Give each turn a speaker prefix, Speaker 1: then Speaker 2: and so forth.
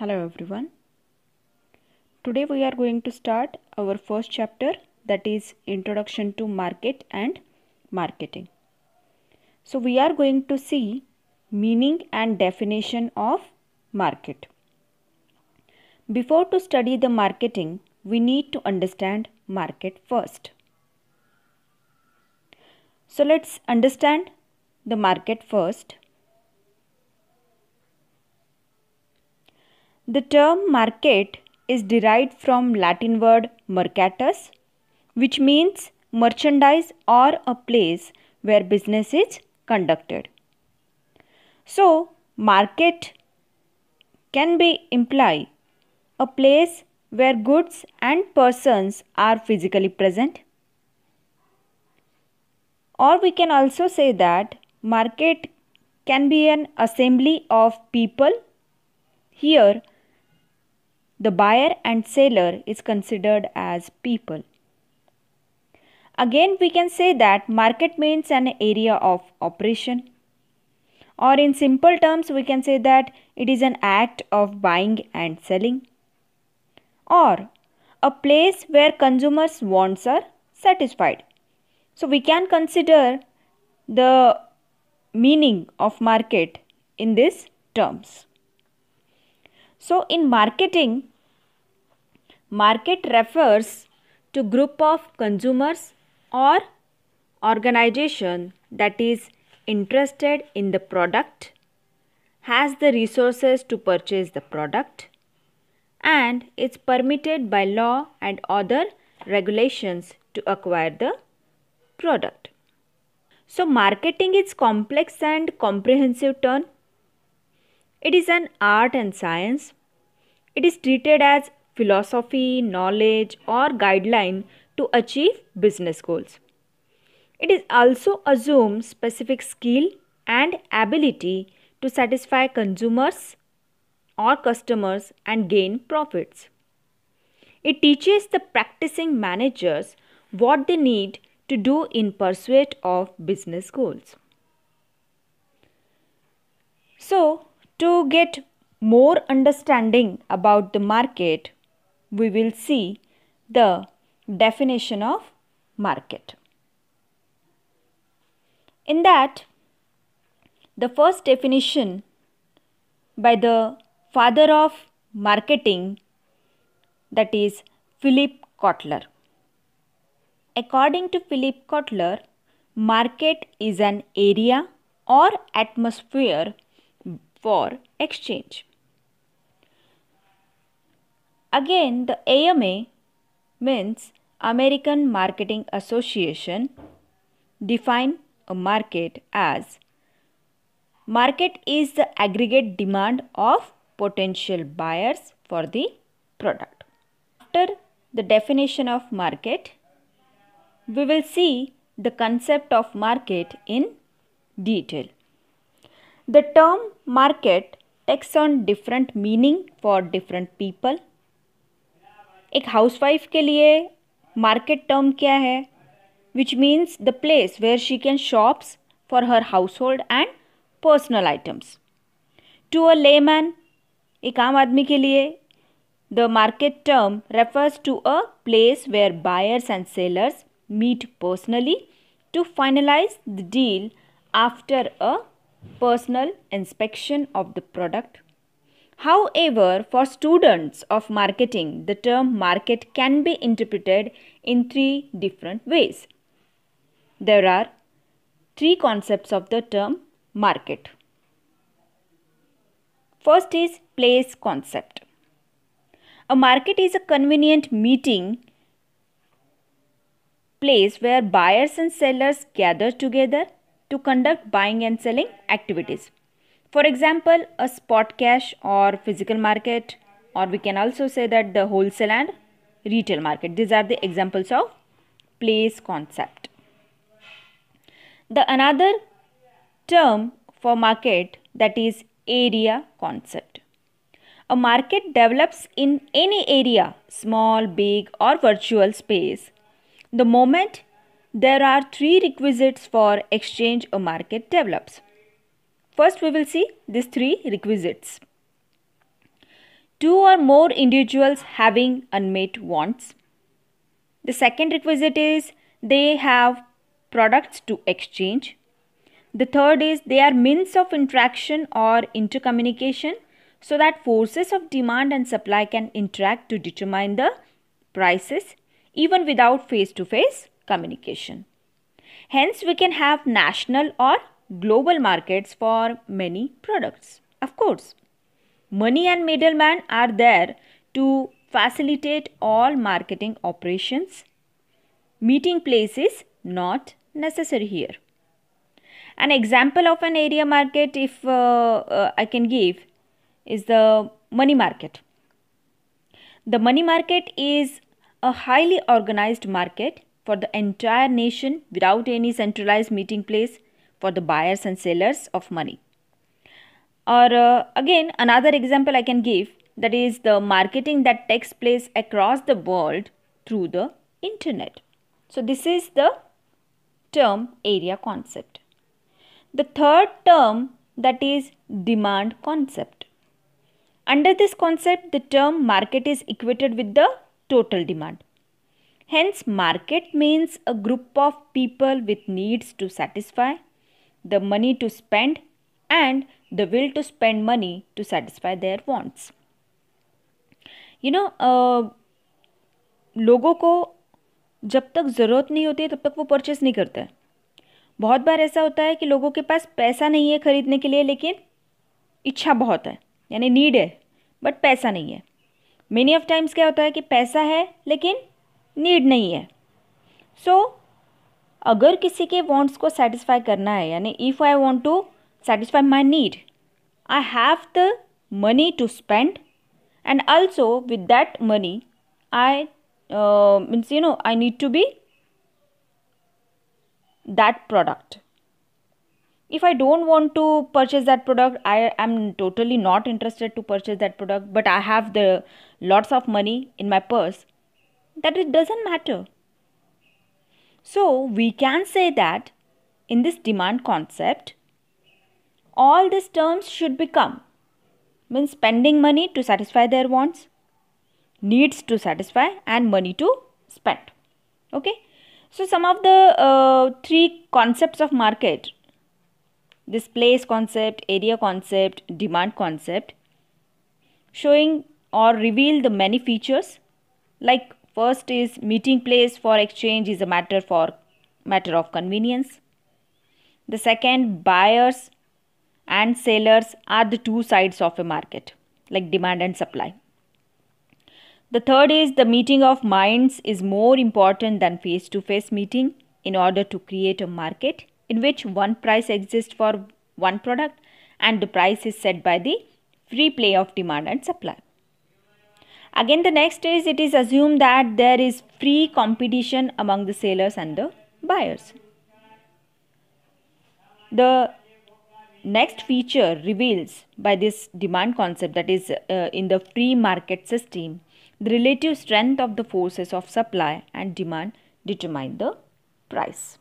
Speaker 1: Hello everyone. Today we are going to start our first chapter that is Introduction to Market and Marketing. So we are going to see meaning and definition of market. Before to study the marketing, we need to understand market first. So let's understand the market first. The term market is derived from Latin word mercatus, which means merchandise or a place where business is conducted. So, market can be imply a place where goods and persons are physically present. Or we can also say that market can be an assembly of people. Here, the buyer and seller is considered as people. Again, we can say that market means an area of operation. Or in simple terms, we can say that it is an act of buying and selling. Or a place where consumers' wants are satisfied. So we can consider the meaning of market in these terms. So in marketing, market refers to group of consumers or organization that is interested in the product, has the resources to purchase the product and is permitted by law and other regulations to acquire the product. So marketing is complex and comprehensive term. It is an art and science it is treated as philosophy, knowledge or guideline to achieve business goals. It is also assumed specific skill and ability to satisfy consumers or customers and gain profits. It teaches the practicing managers what they need to do in pursuit of business goals. So, to get more understanding about the market, we will see the definition of market. In that, the first definition by the father of marketing, that is Philip Kotler. According to Philip Kotler, market is an area or atmosphere for exchange. Again, the AMA means American Marketing Association define a market as market is the aggregate demand of potential buyers for the product. After the definition of market, we will see the concept of market in detail. The term market takes on different meaning for different people. एक housewife के लिए market term क्या है which means the place where she can shops for her household and personal items to a layman एक आम आदमी के लिए The market term refers to a place where buyers and sellers meet personally to finalize the deal after a personal inspection of the product. However, for students of marketing, the term market can be interpreted in three different ways. There are three concepts of the term market. First is place concept. A market is a convenient meeting place where buyers and sellers gather together to conduct buying and selling activities. For example, a spot cash or physical market or we can also say that the wholesale and retail market. These are the examples of place concept. The another term for market that is area concept. A market develops in any area, small, big or virtual space. The moment there are three requisites for exchange a market develops. First, we will see these three requisites. Two or more individuals having unmet wants. The second requisite is they have products to exchange. The third is they are means of interaction or intercommunication so that forces of demand and supply can interact to determine the prices even without face to face communication. Hence, we can have national or global markets for many products. Of course, money and middlemen are there to facilitate all marketing operations. Meeting place is not necessary here. An example of an area market, if uh, uh, I can give, is the money market. The money market is a highly organized market for the entire nation without any centralized meeting place for the buyers and sellers of money. Or uh, again, another example I can give that is the marketing that takes place across the world through the internet. So, this is the term area concept. The third term that is demand concept. Under this concept, the term market is equated with the total demand. Hence, market means a group of people with needs to satisfy, the money to spend, and the will to spend money to satisfy their wants. You know, uh, लोगों को जब तक ज़रूरत नहीं होती है तब तक वो परचेस नहीं करते हैं बहुत बार ऐसा होता है कि लोगों के पास पैसा नहीं है ख़रीदने के लिए लेकिन इच्छा बहुत है यानी नीड है बट पैसा नहीं है मेनी ऑफ टाइम्स क्या होता है कि पैसा है लेकिन नीड नहीं है सो so, अगर किसी के वॉन्ट्स को सेटिस्फाई करना है यानी if I want to satisfy my need I have the money to spend and also with that money I means you know I need to be that product if i don't want to purchase that product i am totally not interested to purchase that product but i have the lots of money in my purse that it doesn't matter. So we can say that in this demand concept, all these terms should become means spending money to satisfy their wants, needs to satisfy, and money to spend. Okay, so some of the uh, three concepts of market this place concept, area concept, demand concept showing or reveal the many features like First is meeting place for exchange is a matter for matter of convenience. The second buyers and sellers are the two sides of a market like demand and supply. The third is the meeting of minds is more important than face to face meeting in order to create a market in which one price exists for one product and the price is set by the free play of demand and supply. Again, the next is it is assumed that there is free competition among the sellers and the buyers. The next feature reveals by this demand concept that is uh, in the free market system, the relative strength of the forces of supply and demand determine the price.